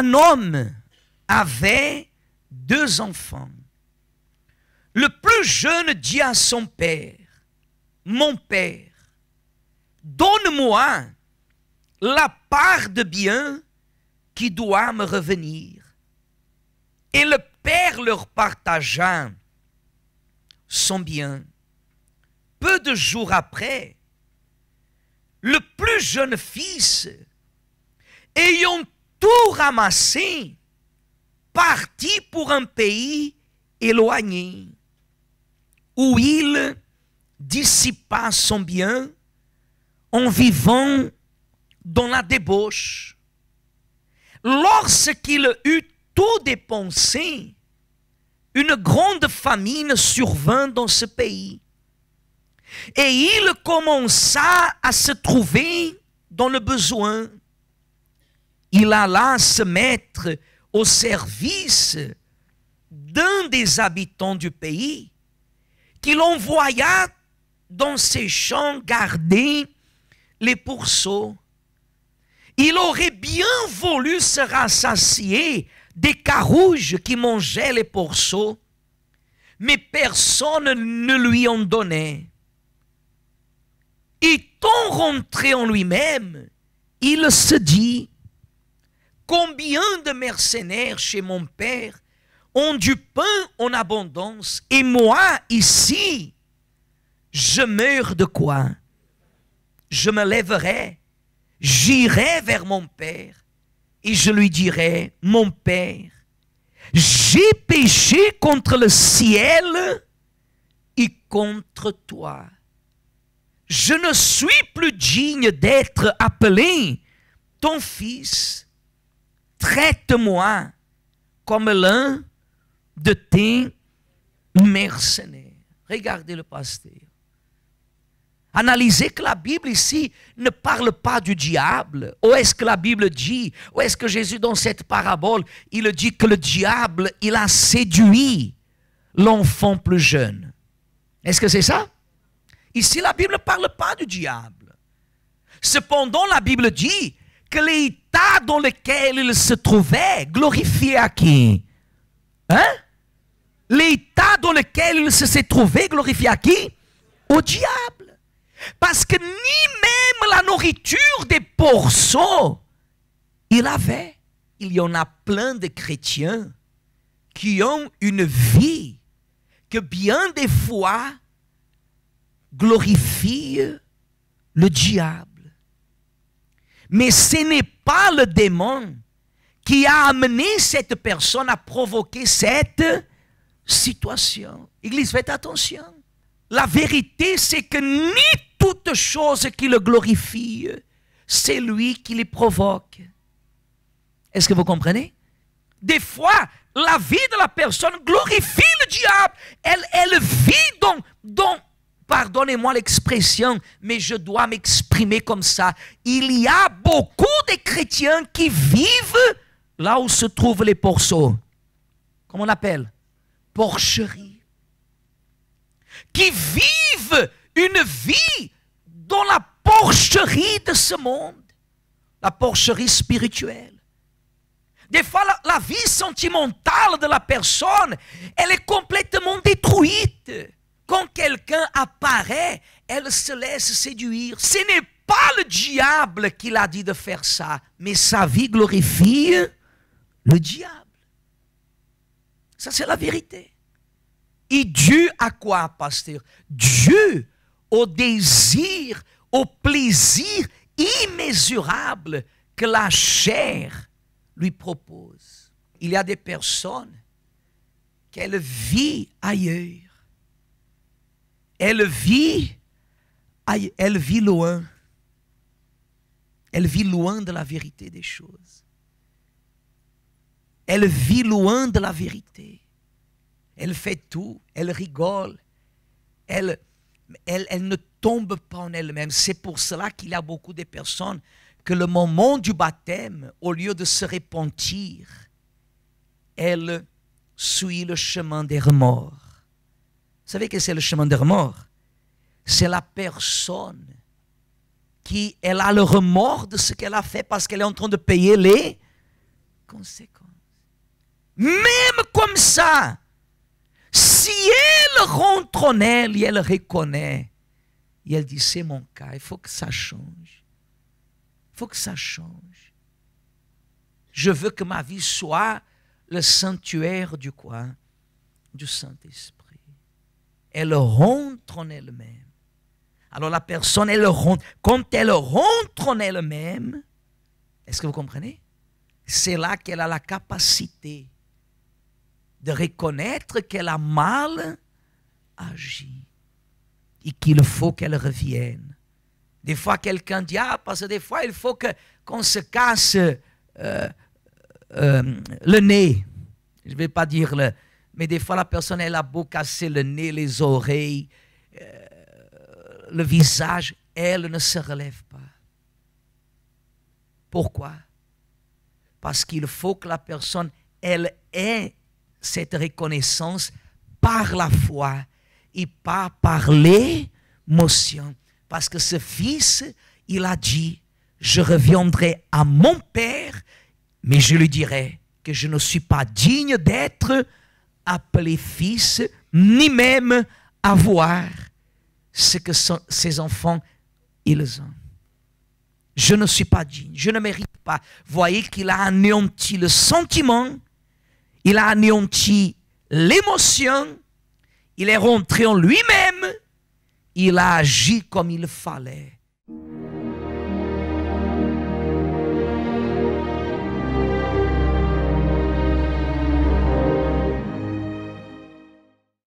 un homme avait deux enfants. Le plus jeune dit à son père, Mon père, donne-moi la part de bien qui doit me revenir. Et le père leur partagea son bien. Peu de jours après, le plus jeune fils, ayant tout ramassé, parti pour un pays éloigné, où il dissipa son bien en vivant dans la débauche. Lorsqu'il eut tout dépensé, une grande famine survint dans ce pays. Et il commença à se trouver dans le besoin il alla se mettre au service d'un des habitants du pays, qu'il envoya dans ses champs garder les pourceaux. Il aurait bien voulu se rassasier des carouges qui mangeaient les pourceaux, mais personne ne lui en donnait. Étant rentré en lui-même, il se dit, Combien de mercenaires chez mon père ont du pain en abondance et moi ici, je meurs de quoi Je me lèverai, j'irai vers mon père et je lui dirai, mon père, j'ai péché contre le ciel et contre toi. Je ne suis plus digne d'être appelé ton fils traite-moi comme l'un de tes mercenaires. Regardez le pasteur. Analysez que la Bible ici ne parle pas du diable. Où est-ce que la Bible dit, où est-ce que Jésus dans cette parabole, il dit que le diable, il a séduit l'enfant plus jeune. Est-ce que c'est ça Ici, la Bible ne parle pas du diable. Cependant, la Bible dit que l'état dans lequel il se trouvait, glorifié à qui Hein L'état dans lequel il se trouvait, glorifié à qui Au diable. Parce que ni même la nourriture des porceaux, il avait. Il y en a plein de chrétiens qui ont une vie que bien des fois glorifie le diable. Mais ce n'est pas le démon qui a amené cette personne à provoquer cette situation. Église, faites attention. La vérité, c'est que ni toute chose qui le glorifie, c'est lui qui les provoque. Est-ce que vous comprenez Des fois, la vie de la personne glorifie le diable. Elle, elle vit donc pardonnez-moi l'expression, mais je dois m'exprimer comme ça. Il y a beaucoup de chrétiens qui vivent là où se trouvent les porceaux. Comment on appelle Porcherie. Qui vivent une vie dans la porcherie de ce monde. La porcherie spirituelle. Des fois, la vie sentimentale de la personne, elle est complètement détruite quand quelqu'un apparaît, elle se laisse séduire. Ce n'est pas le diable qui l'a dit de faire ça, mais sa vie glorifie le diable. Ça, c'est la vérité. Et Dieu à quoi, pasteur Dieu au désir, au plaisir immesurable que la chair lui propose. Il y a des personnes qu'elle vit ailleurs elle vit, elle vit loin. Elle vit loin de la vérité des choses. Elle vit loin de la vérité. Elle fait tout, elle rigole, elle, elle, elle ne tombe pas en elle-même. C'est pour cela qu'il y a beaucoup de personnes que le moment du baptême, au lieu de se repentir, elle suit le chemin des remords. Vous savez que c'est le chemin des remords C'est la personne qui elle a le remords de ce qu'elle a fait parce qu'elle est en train de payer les conséquences. Même comme ça, si elle rentre en elle et elle reconnaît, et elle dit, c'est mon cas, il faut que ça change. Il faut que ça change. Je veux que ma vie soit le sanctuaire du quoi Du Saint-Esprit elle rentre en elle-même. Alors la personne, elle rentre. Quand elle rentre en elle-même, est-ce que vous comprenez C'est là qu'elle a la capacité de reconnaître qu'elle a mal agi et qu'il faut qu'elle revienne. Des fois, quelqu'un dit, ah, parce que des fois, il faut qu'on se casse euh, euh, le nez. Je ne vais pas dire le, mais des fois, la personne, elle a beau casser le nez, les oreilles, euh, le visage, elle ne se relève pas. Pourquoi Parce qu'il faut que la personne, elle ait cette reconnaissance par la foi et pas par l'émotion. Parce que ce fils, il a dit, je reviendrai à mon père, mais je lui dirai que je ne suis pas digne d'être appelé fils, ni même avoir ce que ses enfants ils ont. Je ne suis pas digne, je ne mérite pas. Voyez qu'il a anéanti le sentiment, il a anéanti l'émotion, il est rentré en lui-même, il a agi comme il fallait.